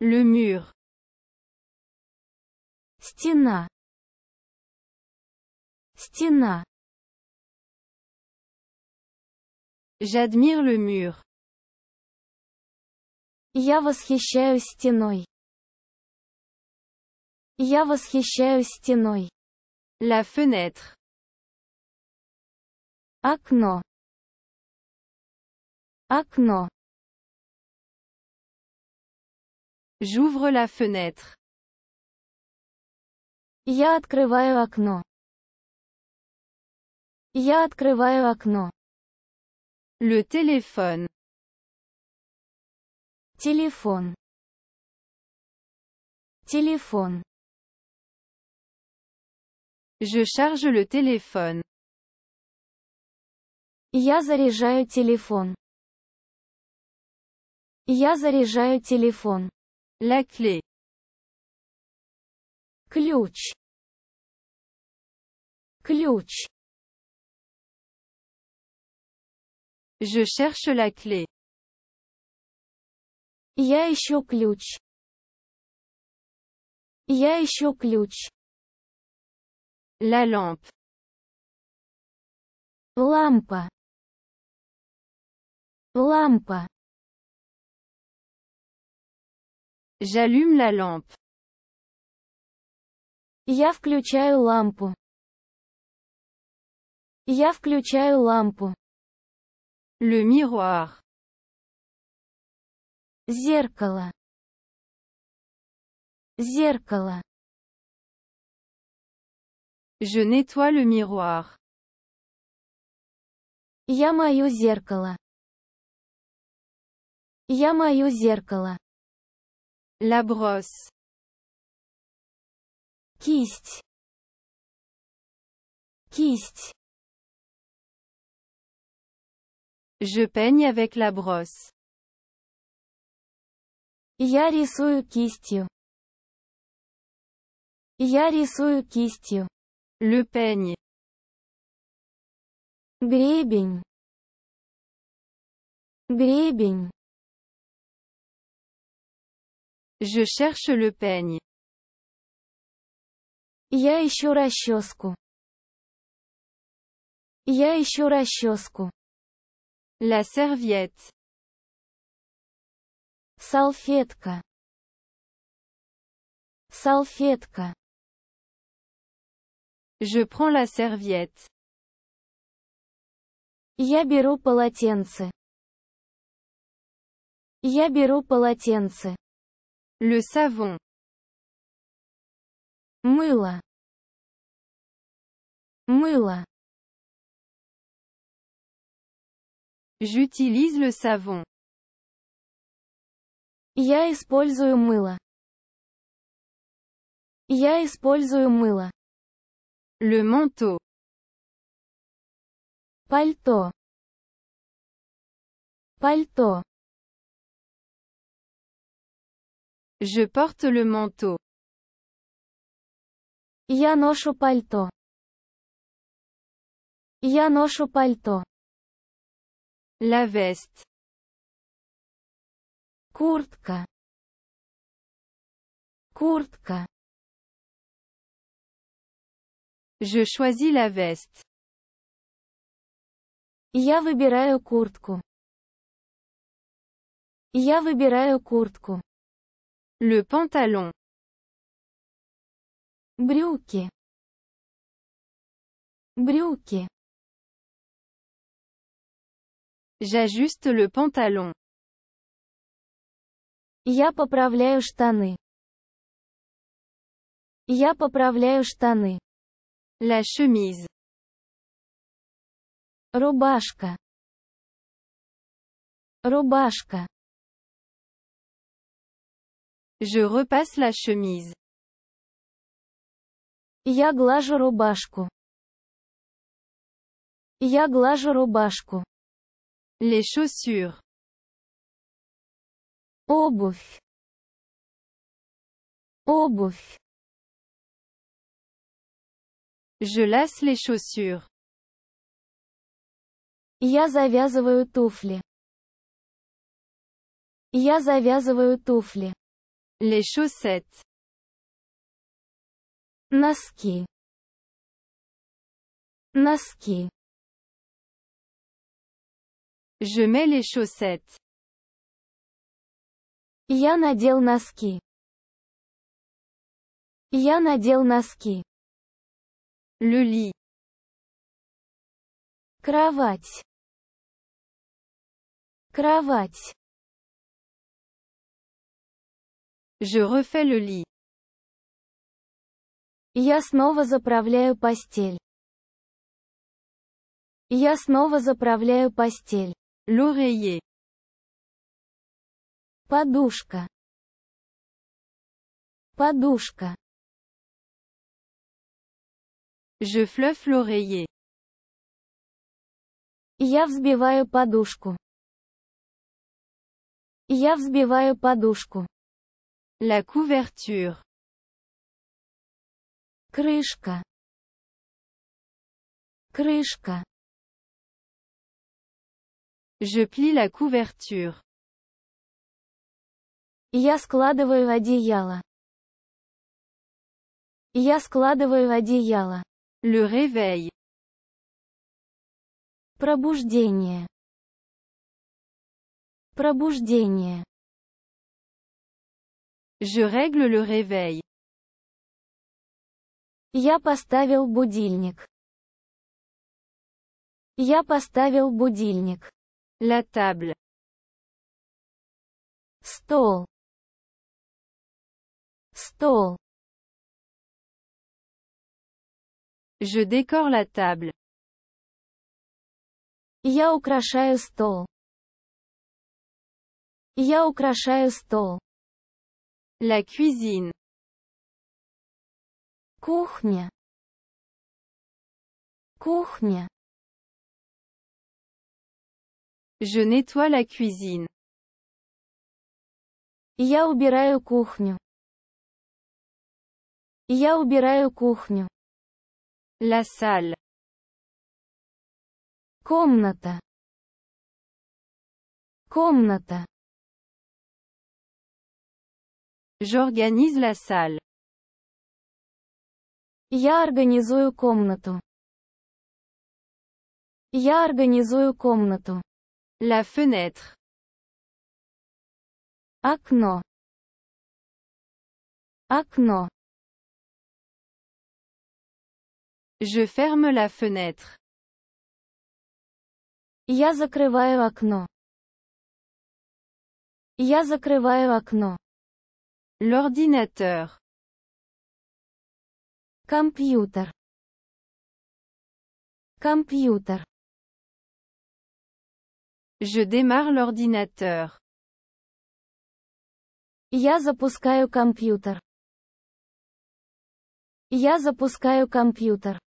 Le mur. Стена. Стена. J'admire le mur. Я восхищаюсь стеной. Я восхищаюсь стеной. La fenêtre. Окно. Окно. J'ouvre la fenêtre. Я открываю окно. Я открываю окно. Le téléphone. Телефон. Телефон. Je charge le téléphone. Я заряжаю телефон. Я заряжаю телефон. La clé. Ключ. Ключ. Je cherche la clé. Я ищу ключ. Я ищу ключ. La lampe. Лампа. Лампа. J'allume la lampe. Я включаю лампу. Я включаю лампу. Le miroir. Зеркало. Зеркало. Je nettoie le miroir. Я мою зеркало. Я мою зеркало. la brosse. kist. kist. je peigne avec la brosse. yarissul kistiu. yarissul kistiu. le peigne. Bribing. Bribing. Je cherche le peigne. Я ищу расческу. Я ищу расческу. La serviette. Салфетка. Салфетка. Je prends la serviette. Я беру полотенце. Я беру полотенце. Le savon. Мыло. Мыло. J'utilise le savon. Я использую мыло. Я использую мыло. Le manteau. Пальто. Пальто. Je porte le manteau. Я ношу пальто. Я ношу пальто. La veste. Куртка. Куртка. Je choisis la veste. Я выбираю куртку. Я выбираю куртку. Le pantalon. Брюки. Брюки. J'ajuste le pantalon. Я поправляю штаны. Я поправляю штаны. La chemise. Рубашка. Рубашка. Je repasse la chemise. Я глажу рубашку. Я глажу рубашку. Les chaussures. Обувь. Обувь. Je lasse les chaussures. Я завязываю туфли. Я завязываю туфли. Les chaussettes. Носки. Носки. Je mets les chaussettes. Я надел носки. Я надел носки. Люли. Кровать. Кровать. Je refais le lit. Я снова заправляю постель. Я снова заправляю постель. L'oreiller. Подушка. Подушка. Je fluffe l'oreiller. Я взбиваю подушку. Я взбиваю подушку. La couverture. Крышка. Крышка. Je plie la couverture. Я складываю одеяло. Я складываю одеяло. Le réveil. Пробуждение. Пробуждение. Je règle le réveil. Я поставил будильник. Я поставил будильник. La table. Стол. Стол. Je décore la table. Я украшаю стол. Я украшаю стол. La cuisine. Кухня. Кухня. Je nettoie la cuisine. Я убираю кухню. Я убираю кухню. La salle. Комната. Комната. J'organise la salle. Я организую комнату. Я организую комнату. La fenêtre. Окно. Окно. Je ferme la fenêtre. Я закрываю окно. Я закрываю окно. L'ordinateur. Computer. Computer. Je démarre l'ordinateur. Я запускаю компьютер. Я запускаю компьютер.